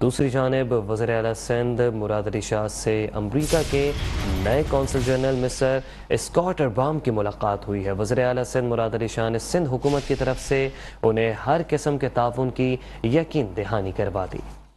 दूसरी जानब वजर अल सिंध मुराद अली शाह से अमरीका के नए consul general mister Scott Urbom की मुलाकात हुई है वजर अल सिंध मुराद अली शाह ने सिंध हुकूमत की तरफ से उन्हें हर किस्म के ताउन की यकीन दहानी करवा दी